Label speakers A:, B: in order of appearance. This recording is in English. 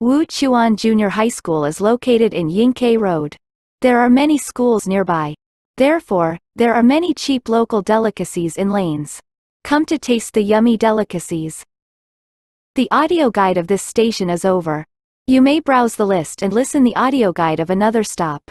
A: Wu Chuan Junior High School is located in Yingke Road. There are many schools nearby. Therefore, there are many cheap local delicacies in lanes. Come to taste the yummy delicacies. The audio guide of this station is over. You may browse the list and listen the audio guide of another stop.